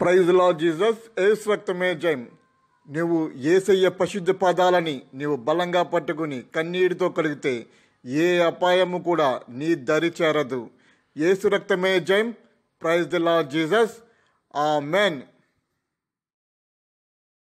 praise లా Jesus ఏసు రక్తమే జైమ్ నువ్వు ఏసయ్య పశుద్ధ పదాలని నీవు బలంగా పట్టుకుని కన్నీటితో కలిగితే ఏ అపాయము కూడా నీ దరి చేరదు ఏసు రక్తమే జైమ్ ప్రైజ్ లా జీసస్ ఆ మెన్